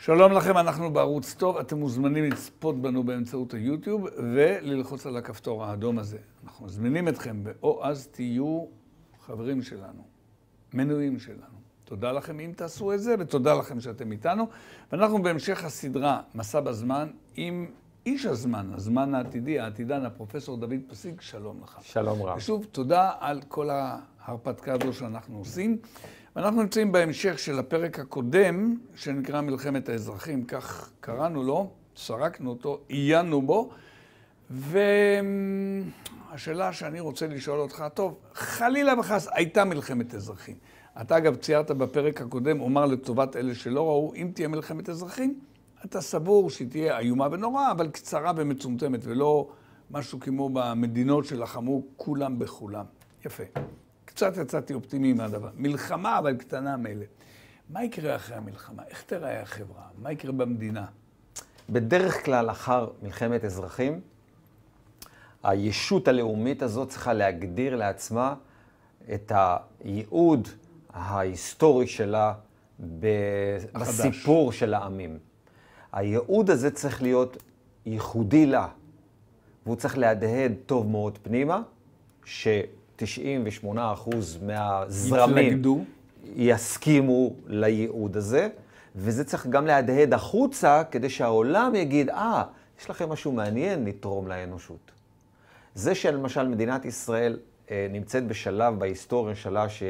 שלום לכם, אנחנו בערוץ טוב. אתם מוזמנים לצפות בנו באמצעות היוטיוב וללחוץ על הכפתור האדום הזה. אנחנו מזמינים אתכם, או אז תהיו חברים שלנו, מנויים שלנו. תודה לכם אם תעשו את זה, ותודה לכם שאתם איתנו. ואנחנו בהמשך הסדרה, מסע בזמן, עם איש הזמן, הזמן העתידי, העתידן, הפרופסור דוד פסיק, שלום לך. שלום רב. ושוב, תודה על כל ההרפתקה הזו שאנחנו עושים. אנחנו נמצאים בהמשך של הפרק הקודם, שנקרא מלחמת האזרחים, כך קראנו לו, סרקנו אותו, עיינו בו, והשאלה שאני רוצה לשאול אותך, טוב, חלילה וחס הייתה מלחמת אזרחים. אתה אגב ציירת בפרק הקודם, אומר לטובת אלה שלא ראו, אם תהיה מלחמת אזרחים, אתה סבור שהיא תהיה איומה ונוראה, אבל קצרה ומצומצמת, ולא משהו כמו במדינות שלחמו כולם בכולם. יפה. קצת יצאתי אופטימי מהדבר. מלחמה, אבל קטנה מילא. מה יקרה אחרי המלחמה? איך תראה החברה? מה יקרה במדינה? בדרך כלל אחר מלחמת אזרחים, הישות הלאומית הזאת צריכה להגדיר לעצמה את הייעוד ההיסטורי שלה החדש. בסיפור של העמים. הייעוד הזה צריך להיות ייחודי לה, והוא צריך להדהד טוב מאוד פנימה, ש... 98% מהזרמים יתנגדו. יסכימו לייעוד הזה, וזה צריך גם להדהד החוצה כדי שהעולם יגיד, אה, ah, יש לכם משהו מעניין נתרום לאנושות. זה שלמשל מדינת ישראל אה, נמצאת בשלב בהיסטוריה שלה ש...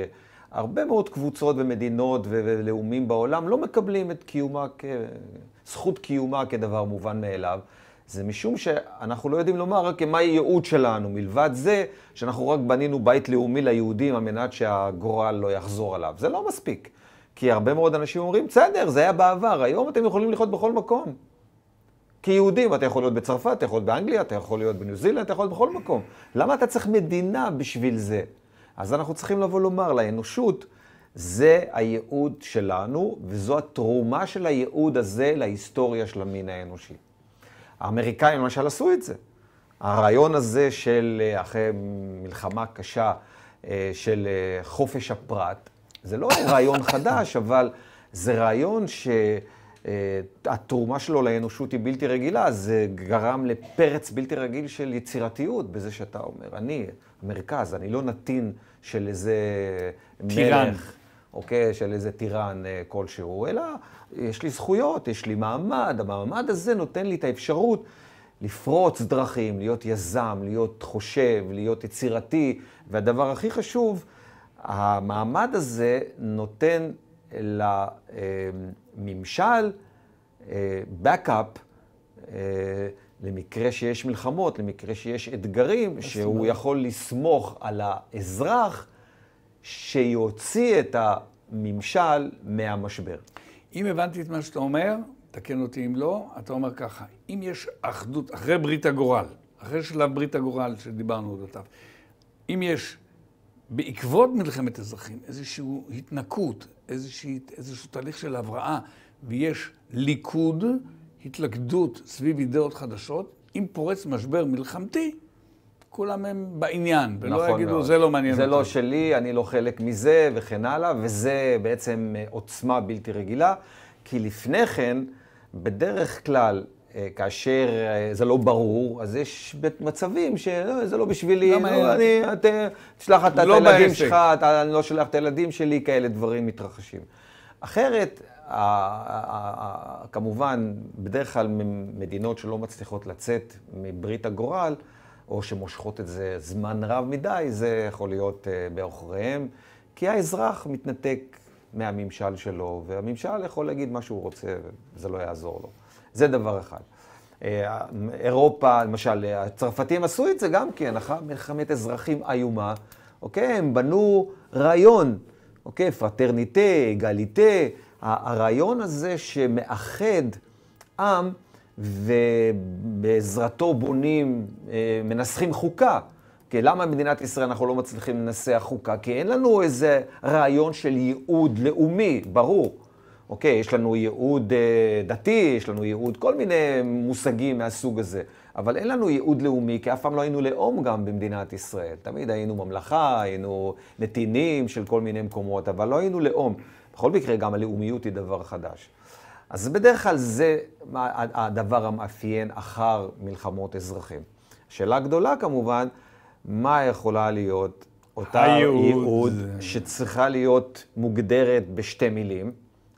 הרבה מאוד קבוצות ומדינות ולאומים בעולם לא מקבלים את קיומה, זכות קיומה כדבר מובן מאליו. זה משום שאנחנו לא יודעים לומר רק מה הייעוד שלנו, מלבד זה שאנחנו רק בנינו בית לאומי ליהודים על מנת שהגורל לא יחזור עליו. זה לא מספיק, כי הרבה מאוד אנשים אומרים, בסדר, זה היה בעבר, היום אתם יכולים לחיות בכל מקום. כיהודים, אתה יכול להיות בצרפת, אתה יכול להיות באנגליה, אתה יכול להיות בניו זילנד, אתה יכול להיות בכל מקום. למה אתה צריך מדינה בשביל זה? אז אנחנו צריכים לבוא לומר לאנושות, זה הייעוד שלנו, וזו התרומה של הייעוד הזה להיסטוריה של המין האנושי. האמריקאים למשל עשו את זה. הרעיון הזה של אה, אחרי מלחמה קשה, אה, של אה, חופש הפרט, זה לא רעיון חדש, אבל זה רעיון שהתרומה שלו לאנושות היא בלתי רגילה. זה גרם לפרץ בלתי רגיל של יצירתיות בזה שאתה אומר, אני המרכז, אני לא נתין של איזה מלך. אוקיי, של איזה אה, כלשהו, אלא יש לי זכויות, יש לי מעמד, המעמד הזה נותן לי את האפשרות לפרוץ דרכים, להיות יזם, להיות חושב, להיות יצירתי, והדבר הכי חשוב, המעמד הזה נותן לממשל אה, backup אה, למקרה שיש מלחמות, למקרה שיש אתגרים, שהוא יכול לסמוך על האזרח. שיוציא את הממשל מהמשבר. אם הבנתי את מה שאתה אומר, תקן אותי אם לא, אתה אומר ככה, אם יש אחדות, אחרי ברית הגורל, אחרי שלב ברית הגורל שדיברנו אודותיו, אם יש בעקבות מלחמת אזרחים איזושהי התנקות, איזושהי, איזשהו תהליך של הבראה, ויש ליכוד, התלכדות סביב אידאות חדשות, אם פורץ משבר מלחמתי, כולם הם בעניין, ולא נכון יגידו, מאוד. זה לא מעניין זה לא אותי. זה לא שלי, אני לא חלק מזה, וכן הלאה, וזה בעצם אה, עוצמה בלתי רגילה, כי לפני כן, בדרך כלל, אה, כאשר אה, זה לא ברור, אז יש מצבים שזה לא, לא בשבילי, לא, לא, אני, את, תשלח את, לא את הילדים שלך, אתה, אני לא שולח את הילדים שלי, כאלה דברים מתרחשים. אחרת, כמובן, בדרך כלל מדינות שלא מצליחות לצאת מברית הגורל, או שמושכות את זה זמן רב מדי, זה יכול להיות אה, בעוכריהם, כי האזרח מתנתק מהממשל שלו, והממשל יכול להגיד מה שהוא רוצה, וזה לא יעזור לו. זה דבר אחד. אה, אירופה, למשל, הצרפתים עשו את זה גם כן, אחר מלחמת אזרחים איומה, אוקיי? הם בנו רעיון, אוקיי? פרטרניטה, גליטה, הרעיון הזה שמאחד עם, ובעזרתו בונים, אה, מנסחים חוקה. כי למה מדינת ישראל אנחנו לא מצליחים לנסח חוקה? כי אין לנו איזה רעיון של ייעוד לאומי, ברור. אוקיי, יש לנו ייעוד אה, דתי, יש לנו ייעוד, כל מיני מושגים מהסוג הזה. אבל אין לנו ייעוד לאומי, כי אף פעם לא היינו לאום גם במדינת ישראל. תמיד היינו ממלכה, היינו נתינים של כל מיני מקומות, אבל לא היינו לאום. בכל מקרה, גם הלאומיות היא דבר חדש. אז בדרך כלל זה הדבר המאפיין אחר מלחמות אזרחים. השאלה הגדולה כמובן, מה יכולה להיות אותה הייעוד. ייעוד שצריכה להיות מוגדרת בשתי מילים,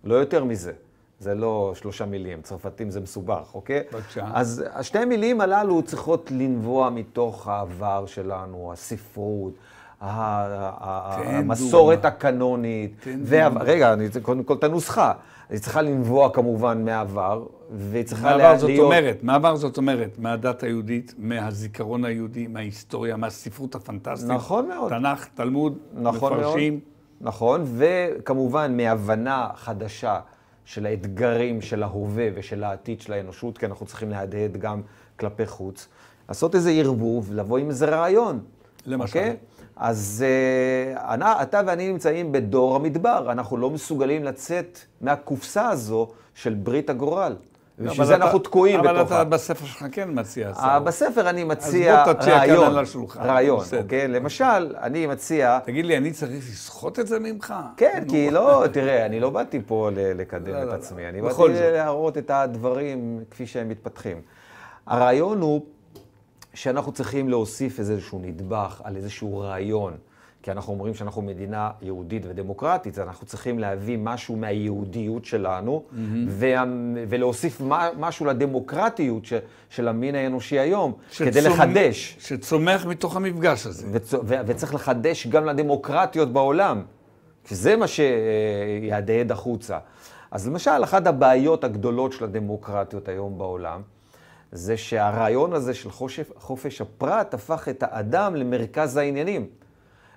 לא יותר מזה. זה לא שלושה מילים, צרפתים זה מסובך, אוקיי? בבקשה. אז השתי מילים הללו צריכות לנבוע מתוך העבר שלנו, הספרות, המסורת הקנונית. וה... רגע, אני... קודם כל את הנוסחה. היא צריכה לנבוע כמובן מהעבר, והיא צריכה מעבר להיות... זאת אומרת, מעבר זאת אומרת, מהדת היהודית, מהזיכרון היהודי, מההיסטוריה, מהספרות הפנטסטית. נכון מאוד. תנ"ך, תלמוד, נכון מפרשים. מאוד. נכון, וכמובן מהבנה חדשה של האתגרים של ההווה ושל העתיד של האנושות, כי אנחנו צריכים להדהד גם כלפי חוץ. לעשות איזה ערבוב, לבוא עם איזה רעיון. למשל. Okay? אוקיי? אז אה, אני, אתה ואני נמצאים בדור המדבר, אנחנו לא מסוגלים לצאת מהקופסה הזו של ברית הגורל. בשביל זה אנחנו תקועים בתוכה. אבל אתה בספר שלך כן מציע הצעות. אה, בספר אני מציע רעיון. אז בוא תציע כאן על השולחן. רעיון, אוקיי? למשל, אני מציע... תגיד לי, אני צריך לסחוט את זה ממך? כן, כי לא, תראה, אני לא באתי פה לקדם לא, את לא, לא. עצמי. אני באתי להראות את הדברים כפי שהם מתפתחים. הרעיון הוא שאנחנו צריכים להוסיף איזשהו נדבך על איזשהו רעיון, כי אנחנו אומרים שאנחנו מדינה יהודית ודמוקרטית, אז אנחנו צריכים להביא משהו מהיהודיות שלנו, mm-hmm. וה, ולהוסיף מה, משהו לדמוקרטיות ש, של המין האנושי היום, שצומח, כדי לחדש. שצומח מתוך המפגש הזה. וצ, ו, וצריך לחדש גם לדמוקרטיות בעולם, כי זה מה שיהדהד החוצה. אז למשל, אחת הבעיות הגדולות של הדמוקרטיות היום בעולם, זה שהרעיון הזה של חופש הפרט הפך את האדם למרכז העניינים.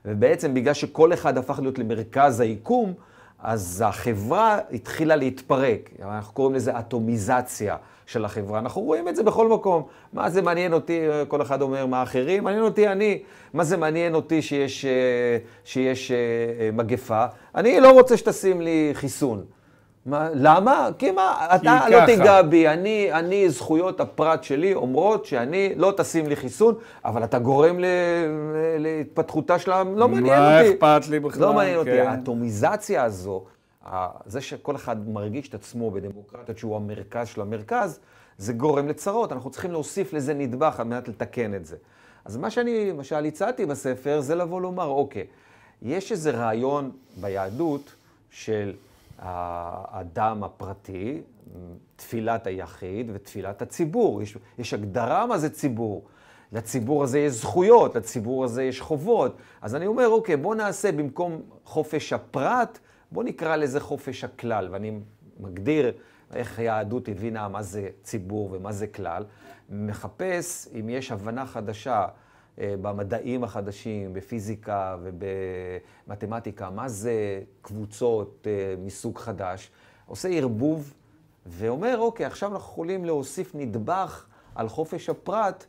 ובעצם בגלל שכל אחד הפך להיות למרכז היקום, אז החברה התחילה להתפרק. אנחנו קוראים לזה אטומיזציה של החברה. אנחנו רואים את זה בכל מקום. מה זה מעניין אותי, כל אחד אומר מה אחרים, מעניין אותי אני. מה זה מעניין אותי שיש, אה, שיש אה, מגפה? אני לא רוצה שתשים לי חיסון. מה, למה? כי מה, אתה כי לא ככה. תיגע בי, אני, אני, זכויות הפרט שלי אומרות שאני, לא תשים לי חיסון, אבל אתה גורם ל, להתפתחותה של העם, לא מעניין אותי. מה אכפת לי בכלל? לא מעניין כן. אותי. האטומיזציה הזו, זה שכל אחד מרגיש את עצמו בדמוקרטיות שהוא המרכז של המרכז, זה גורם לצרות. אנחנו צריכים להוסיף לזה נדבך על מנת לתקן את זה. אז מה שאני, למשל, הצעתי בספר, זה לבוא לומר, אוקיי, יש איזה רעיון ביהדות של... האדם הפרטי, תפילת היחיד ותפילת הציבור. יש, יש הגדרה מה זה ציבור. לציבור הזה יש זכויות, לציבור הזה יש חובות. אז אני אומר, אוקיי, בוא נעשה במקום חופש הפרט, בוא נקרא לזה חופש הכלל. ואני מגדיר איך היהדות הבינה מה זה ציבור ומה זה כלל. מחפש אם יש הבנה חדשה אה, במדעים החדשים, בפיזיקה ובמתמטיקה, מה זה קבוצות אה, מסוג חדש, עושה ערבוב ואומר, אוקיי, עכשיו אנחנו יכולים להוסיף נדבך על חופש הפרט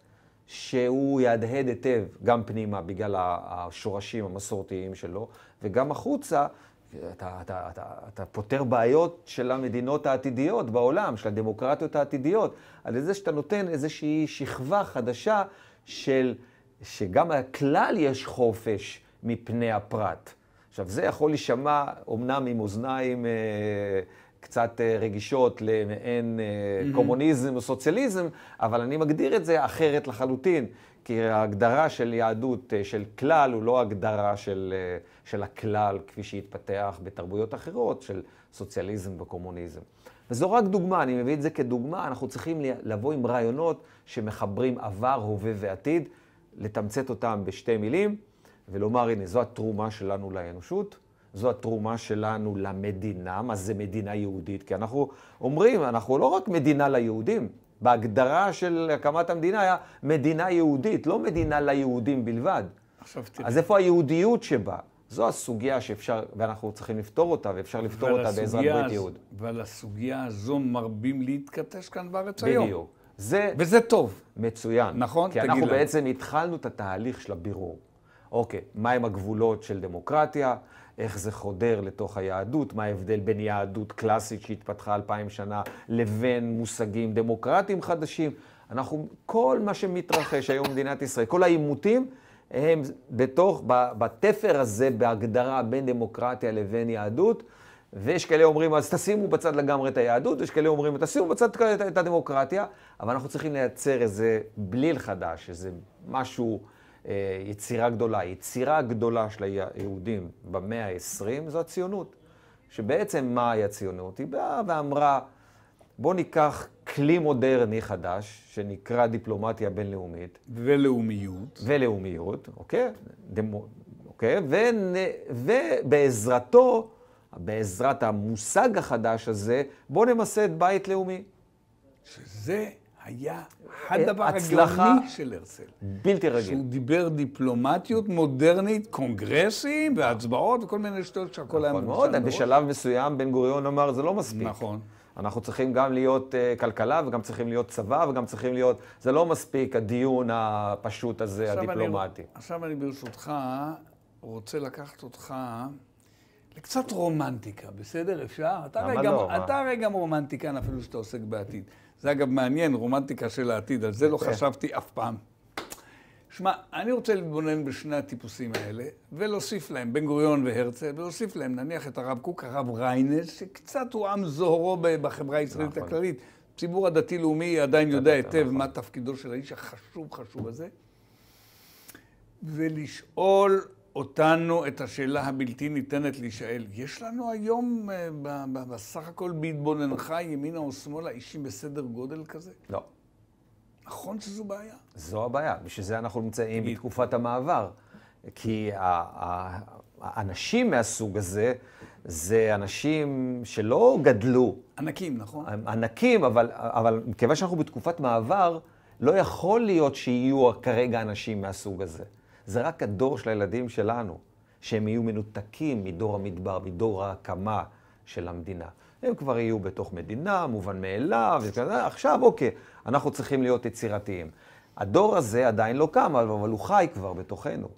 שהוא יהדהד היטב גם פנימה בגלל השורשים המסורתיים שלו, וגם החוצה, אתה, אתה, אתה, אתה פותר בעיות של המדינות העתידיות בעולם, של הדמוקרטיות העתידיות, על זה שאתה נותן איזושהי שכבה חדשה של... שגם הכלל יש חופש מפני הפרט. עכשיו, זה יכול להישמע אומנם עם אוזניים אה, קצת אה, רגישות למעין אה, mm-hmm. קומוניזם או סוציאליזם, אבל אני מגדיר את זה אחרת לחלוטין, כי ההגדרה של יהדות אה, של כלל הוא לא הגדרה של, אה, של הכלל כפי שהתפתח בתרבויות אחרות, של סוציאליזם וקומוניזם. וזו רק דוגמה, אני מביא את זה כדוגמה, אנחנו צריכים לבוא עם רעיונות שמחברים עבר, הווה ועתיד. לתמצת אותם בשתי מילים ולומר, הנה, זו התרומה שלנו לאנושות, זו התרומה שלנו למדינה, מה זה מדינה יהודית? כי אנחנו אומרים, אנחנו לא רק מדינה ליהודים, בהגדרה של הקמת המדינה היה מדינה יהודית, לא מדינה ליהודים בלבד. עכשיו תראה. אז איפה היהודיות שבה? זו הסוגיה שאפשר, ואנחנו צריכים לפתור אותה, ואפשר לפתור אותה בעזרת ברית יהוד. ועל הסוגיה הזו מרבים להתכתש כאן בארץ בדיוק. היום. בדיוק. זה... וזה טוב. מצוין. נכון? תגיד לנו. כי אנחנו לנו. בעצם התחלנו את התהליך של הבירור. אוקיי, מהם הגבולות של דמוקרטיה? איך זה חודר לתוך היהדות, מה ההבדל בין יהדות קלאסית שהתפתחה אלפיים שנה לבין מושגים דמוקרטיים חדשים. אנחנו, כל מה שמתרחש היום במדינת ישראל, כל העימותים, הם בתוך, בתפר הזה, בהגדרה בין דמוקרטיה לבין יהדות, ויש כאלה אומרים, אז תשימו בצד לגמרי את היהדות, ויש כאלה אומרים, תשימו בצד את הדמוקרטיה, אבל אנחנו צריכים לייצר איזה בליל חדש, איזה משהו, אה, יצירה גדולה. היצירה הגדולה של היהודים במאה ה-20 זו הציונות. שבעצם מהי הציונות? היא באה ואמרה, בואו ניקח כלי מודרני חדש, שנקרא דיפלומטיה בינלאומית. ולאומיות. ולאומיות, אוקיי? דמו, אוקיי? ו, ובעזרתו בעזרת המושג החדש הזה, בואו נמסה את בית לאומי. שזה היה אה, הדבר הגאוני של הרצל. בלתי רגיל. שהוא דיבר דיפלומטיות מודרנית, קונגרסים והצבעות וכל מיני שטויות שהכל נכון היה נכון מאוד, בשלב מסוים בן גוריון אמר, זה לא מספיק. נכון. אנחנו צריכים גם להיות uh, כלכלה, וגם צריכים להיות צבא, וגם צריכים להיות... זה לא מספיק הדיון הפשוט הזה, עכשיו הדיפלומטי. אני, עכשיו אני ברשותך רוצה לקחת אותך קצת רומנטיקה, בסדר? אפשר? אתה רגע, לא, אתה מה? רגע רומנטיקן אפילו שאתה עוסק בעתיד. זה אגב מעניין, רומנטיקה של העתיד, על זה לא חשבתי אף פעם. שמע, אני רוצה להתבונן בשני הטיפוסים האלה, ולהוסיף להם, בן גוריון והרצל, ולהוסיף להם, נניח את הרב קוק, הרב ריינס, שקצת הוא עם זוהרו בחברה הישראלית נכון. הכללית. הציבור הדתי-לאומי עדיין יודע היטב נכון. מה תפקידו של האיש החשוב חשוב הזה. ולשאול אותנו את השאלה הבלתי ניתנת להישאל. יש לנו היום, אה, בסך הכל בהתבוננך, ימינה או שמאלה, אישים בסדר גודל כזה? לא. נכון שזו בעיה? זו הבעיה. בשביל זה אנחנו נמצאים תגיד. בתקופת המעבר. כי האנשים מהסוג הזה, זה אנשים שלא גדלו. ענקים, נכון? ענקים, אבל, אבל כיוון שאנחנו בתקופת מעבר, לא יכול להיות שיהיו כרגע אנשים מהסוג הזה. זה רק הדור של הילדים שלנו, שהם יהיו מנותקים מדור המדבר, מדור ההקמה של המדינה. הם כבר יהיו בתוך מדינה, מובן מאליו, וכזה, עכשיו אוקיי, אנחנו צריכים להיות יצירתיים. הדור הזה עדיין לא קם, אבל הוא חי כבר בתוכנו.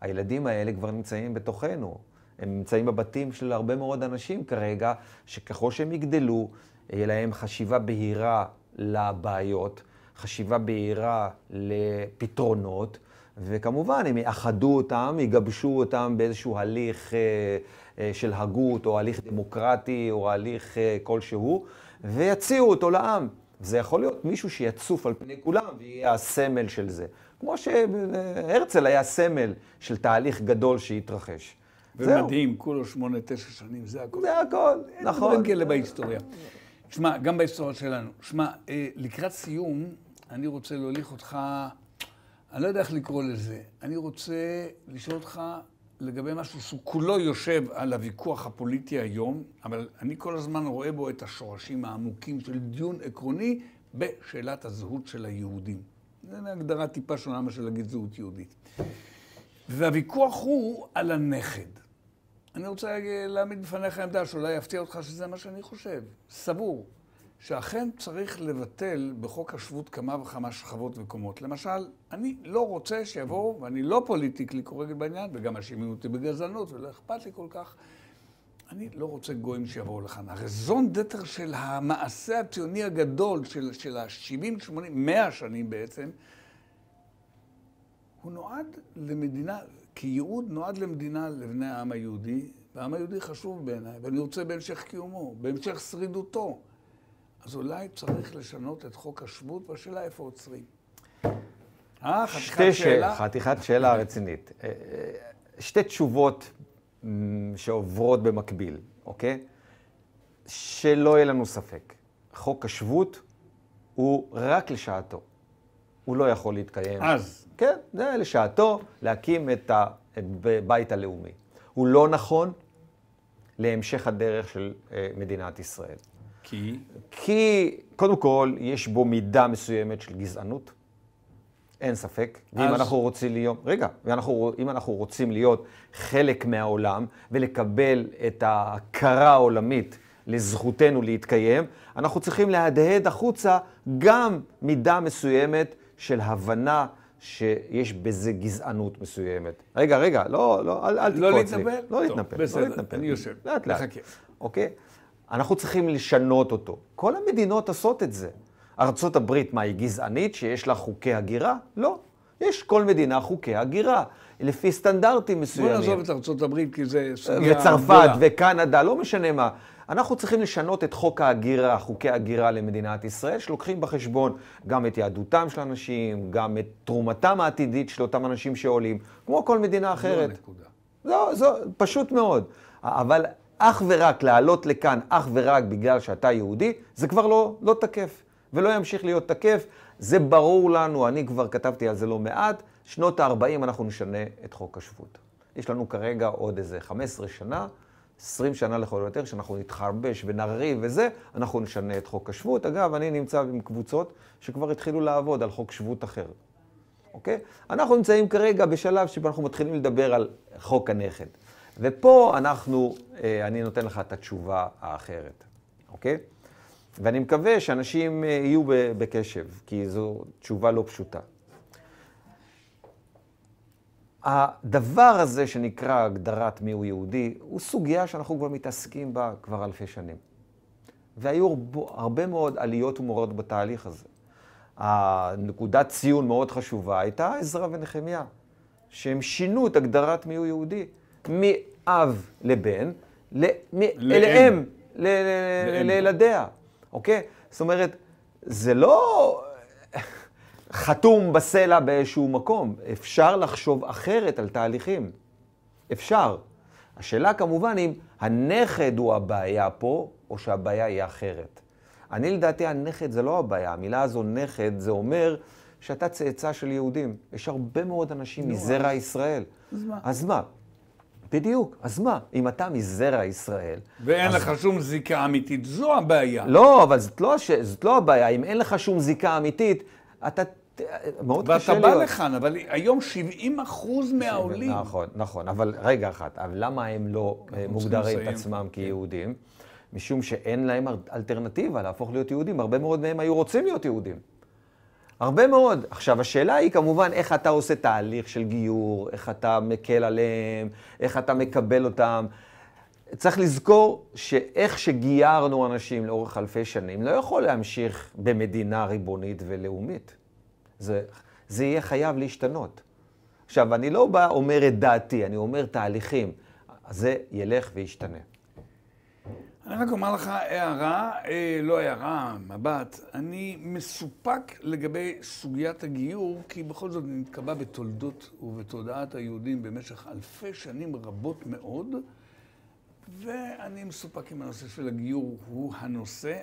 הילדים האלה כבר נמצאים בתוכנו. הם נמצאים בבתים של הרבה מאוד אנשים כרגע, שככל שהם יגדלו, יהיה להם חשיבה בהירה לבעיות, חשיבה בהירה לפתרונות, וכמובן, הם יאחדו אותם, יגבשו אותם באיזשהו הליך אה, אה, של הגות, או הליך דמוקרטי, או הליך אה, כלשהו, ויציעו אותו לעם. זה יכול להיות מישהו שיצוף על פני כולם ויהיה הסמל של זה. כמו שהרצל היה סמל של תהליך גדול שהתרחש. ומדהים, זהו. כולו שמונה, תשע שנים, זה הכול. זה הכול, נכון. אין דברים כאלה בהיסטוריה. שמע, גם בהיסטוריה שלנו. שמע, לקראת סיום, אני רוצה להוליך אותך אני לא יודע איך לקרוא לזה. אני רוצה לשאול אותך לגבי משהו שהוא כולו יושב על הוויכוח הפוליטי היום, אבל אני כל הזמן רואה בו את השורשים העמוקים של דיון עקרוני בשאלת הזהות של היהודים. זו הגדרה טיפה שונה מאשר להגיד זהות יהודית. והוויכוח הוא על הנכד. אני רוצה להעמיד בפניך עמדה שאולי יפתיע אותך שזה מה שאני חושב. סבור שאכן צריך לבטל בחוק השבות כמה וכמה שכבות וקומות. למשל, אני לא רוצה שיבואו, ואני לא פוליטיקלי קורקט בעניין, וגם מאשימים אותי בגזענות, ולא אכפת לי כל כך, אני לא רוצה גויים שיבואו לכאן. הרזון דתר של המעשה הציוני הגדול של, של ה-70, 80, 100 שנים בעצם, הוא נועד למדינה, כייעוד נועד למדינה לבני העם היהודי, והעם היהודי חשוב בעיניי, ואני רוצה בהמשך קיומו, בהמשך שרידותו. אז אולי צריך לשנות את חוק השבות, והשאלה איפה עוצרים. אה, חתיכת שאלה? חתיכת שאלה רצינית. אה, אה, שתי תשובות שעוברות במקביל, אוקיי? שלא יהיה לנו ספק. חוק השבות הוא רק לשעתו. הוא לא יכול להתקיים. אז. כן, זה לשעתו להקים את הבית הלאומי. הוא לא נכון להמשך הדרך של אה, מדינת ישראל. כי? כי קודם כל, יש בו מידה מסוימת של גזענות, אין ספק. אז... ואם אנחנו רוצים להיות, רגע, ואנחנו, אם אנחנו רוצים להיות חלק מהעולם ולקבל את ההכרה העולמית לזכותנו להתקיים, אנחנו צריכים להדהד החוצה גם מידה מסוימת של הבנה. שיש בזה גזענות מסוימת. רגע, רגע, לא, לא, אל, אל לא תקפוץ לי. לא להתנפל? לא להתנפל, לא להתנפל. בסדר, אני יושב. לאט לאט. נחכה. אוקיי? אנחנו צריכים לשנות אותו. כל המדינות עושות את זה. ארצות הברית, מה, היא גזענית שיש לה חוקי הגירה? לא. יש כל מדינה חוקי הגירה, לפי סטנדרטים מסוימים. בוא נעזוב את ארצות הברית, כי זה סוגיה... וצרפת וקנדה, לא משנה מה. אנחנו צריכים לשנות את חוק ההגירה, חוקי הגירה למדינת ישראל, שלוקחים בחשבון גם את יהדותם של אנשים, גם את תרומתם העתידית של אותם אנשים שעולים, כמו כל מדינה אחרת. זו נקודה. זו, זו, פשוט מאוד. אבל אך ורק לעלות לכאן, אך ורק בגלל שאתה יהודי, זה כבר לא, לא תקף, ולא ימשיך להיות תקף. זה ברור לנו, אני כבר כתבתי על זה לא מעט, שנות ה-40 אנחנו נשנה את חוק השבות. יש לנו כרגע עוד איזה 15 שנה, 20 שנה לכל יותר, שאנחנו נתחרבש ונריב וזה, אנחנו נשנה את חוק השבות. אגב, אני נמצא עם קבוצות שכבר התחילו לעבוד על חוק שבות אחר, אוקיי? אנחנו נמצאים כרגע בשלב שבו אנחנו מתחילים לדבר על חוק הנכד. ופה אנחנו, אה, אני נותן לך את התשובה האחרת, אוקיי? ואני מקווה שאנשים אה, יהיו בקשב, כי זו תשובה לא פשוטה. הדבר הזה שנקרא הגדרת מיהו יהודי, הוא סוגיה שאנחנו כבר מתעסקים בה כבר אלפי שנים. והיו הרבה מאוד עליות ומורות בתהליך הזה. הנקודת ציון מאוד חשובה הייתה עזרא ונחמיה, שהם שינו את הגדרת מיהו יהודי. מאב לבן, לאם, לילדיה, אוקיי? זאת אומרת, זה לא חתום בסלע באיזשהו מקום. אפשר לחשוב אחרת על תהליכים. אפשר. השאלה כמובן אם הנכד הוא הבעיה פה, או שהבעיה היא אחרת. אני לדעתי הנכד זה לא הבעיה, המילה הזו נכד זה אומר שאתה צאצא של יהודים. יש הרבה מאוד אנשים מזרע ישראל. אז מה? אז מה? בדיוק. אז מה, אם אתה מזרע ישראל... ואין אז... לך שום זיקה אמיתית, זו הבעיה. לא, אבל זאת לא, ש... זאת לא הבעיה. אם אין לך שום זיקה אמיתית, אתה... מאוד קשה להיות. ואתה בא לכאן, אבל היום 70 אחוז מהעולים. נכון, נכון. אבל רגע אחת, אבל למה הם לא אה, מוגדרים את עצמם כן. כיהודים? משום שאין להם אלטרנטיבה להפוך להיות יהודים. הרבה מאוד מהם היו רוצים להיות יהודים. הרבה מאוד. עכשיו, השאלה היא כמובן איך אתה עושה תהליך של גיור, איך אתה מקל עליהם, איך אתה מקבל אותם. צריך לזכור שאיך שגיירנו אנשים לאורך אלפי שנים, לא יכול להמשיך במדינה ריבונית ולאומית. זה, זה יהיה חייב להשתנות. עכשיו, אני לא בא, אומר את דעתי, אני אומר תהליכים. זה ילך וישתנה. אני רק אומר לך הערה, אה, לא הערה, מבט. אני מסופק לגבי סוגיית הגיור, כי בכל זאת נתקבע בתולדות ובתודעת היהודים במשך אלפי שנים רבות מאוד, ואני מסופק אם הנושא של הגיור הוא הנושא.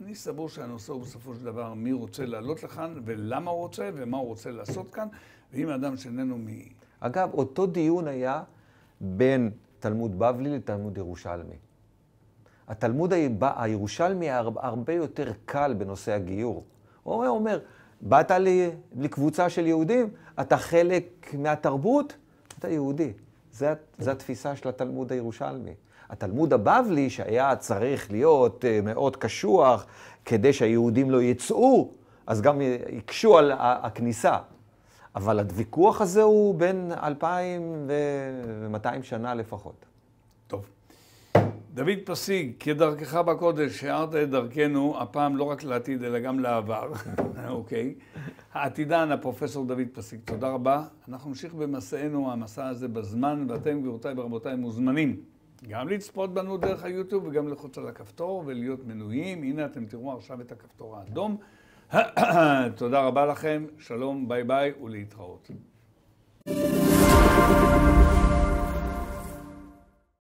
אני סבור שהנושא הוא בסופו של דבר מי רוצה לעלות לכאן ולמה הוא רוצה ומה הוא רוצה לעשות כאן, ואם האדם שאיננו מ... אגב, אותו דיון היה בין תלמוד בבלי לתלמוד ירושלמי. התלמוד הירושלמי הרבה יותר קל בנושא הגיור. הוא אומר, באת לי, לקבוצה של יהודים, אתה חלק מהתרבות, אתה יהודי. זו התפיסה של התלמוד הירושלמי. התלמוד הבבלי, שהיה צריך להיות אה, מאוד קשוח כדי שהיהודים לא יצאו, אז גם הקשו על הכניסה. אבל הוויכוח הזה הוא בין 2,200 שנה לפחות. דוד פסיג, כדרכך בקודש, שיערת את דרכנו, הפעם לא רק לעתיד, אלא גם לעבר, אוקיי? העתידן, הפרופסור דוד פסיג, תודה רבה. אנחנו נמשיך במסענו, המסע הזה בזמן, ואתם, גבירותיי ורבותיי, מוזמנים גם לצפות בנו דרך היוטיוב וגם לחוץ על הכפתור ולהיות מנויים. הנה, אתם תראו עכשיו את הכפתור האדום. תודה רבה לכם, שלום, ביי ביי ולהתראות. thank you